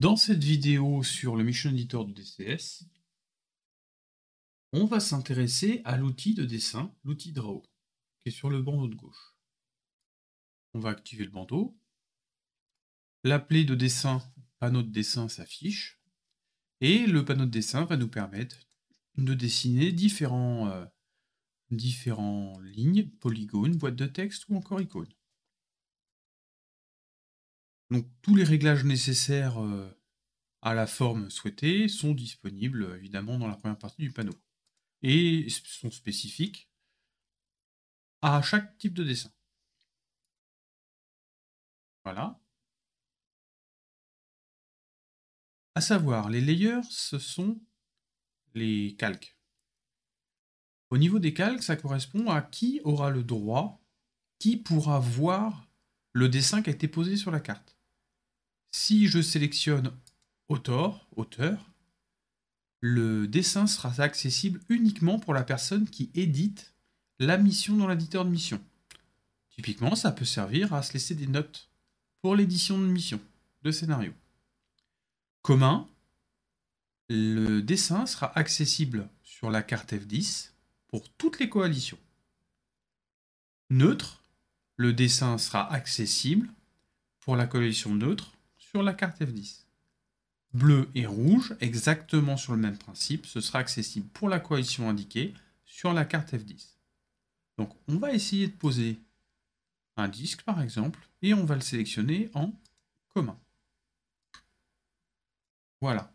Dans cette vidéo sur le Mission Editor de DCS, on va s'intéresser à l'outil de dessin, l'outil Draw, qui est sur le bandeau de gauche. On va activer le bandeau. L'appelé de dessin, panneau de dessin s'affiche. Et le panneau de dessin va nous permettre de dessiner différents, euh, différents lignes, polygones, boîtes de texte ou encore icônes. Donc tous les réglages nécessaires euh, à la forme souhaitée sont disponibles euh, évidemment dans la première partie du panneau et sont spécifiques à chaque type de dessin. Voilà. À savoir, les layers, ce sont les calques. Au niveau des calques, ça correspond à qui aura le droit, qui pourra voir le dessin qui a été posé sur la carte si je sélectionne auteur, auteur, le dessin sera accessible uniquement pour la personne qui édite la mission dans l'éditeur de mission. Typiquement, ça peut servir à se laisser des notes pour l'édition de mission, de scénario. Commun, le dessin sera accessible sur la carte F10 pour toutes les coalitions. Neutre, le dessin sera accessible pour la coalition neutre sur la carte F10. Bleu et rouge, exactement sur le même principe, ce sera accessible pour la coalition indiquée sur la carte F10. Donc on va essayer de poser un disque par exemple, et on va le sélectionner en commun. Voilà.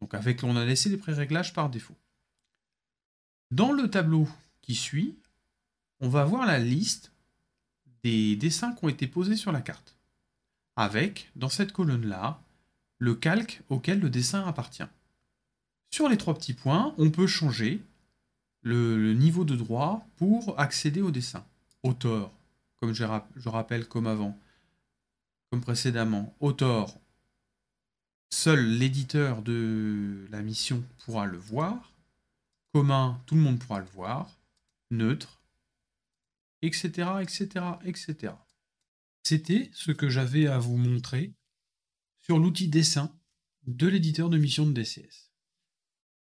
Donc avec on a laissé les pré-réglages par défaut. Dans le tableau qui suit, on va voir la liste des dessins qui ont été posés sur la carte avec, dans cette colonne-là, le calque auquel le dessin appartient. Sur les trois petits points, on peut changer le, niveau de droit pour accéder au dessin. Auteur, comme je, rappelle comme avant, comme précédemment, auteur, seul l'éditeur de la mission pourra le voir, commun, tout le monde pourra le voir, neutre, etc., etc., etc. C'était ce que j'avais à vous montrer sur l'outil dessin de l'éditeur de mission de DCS.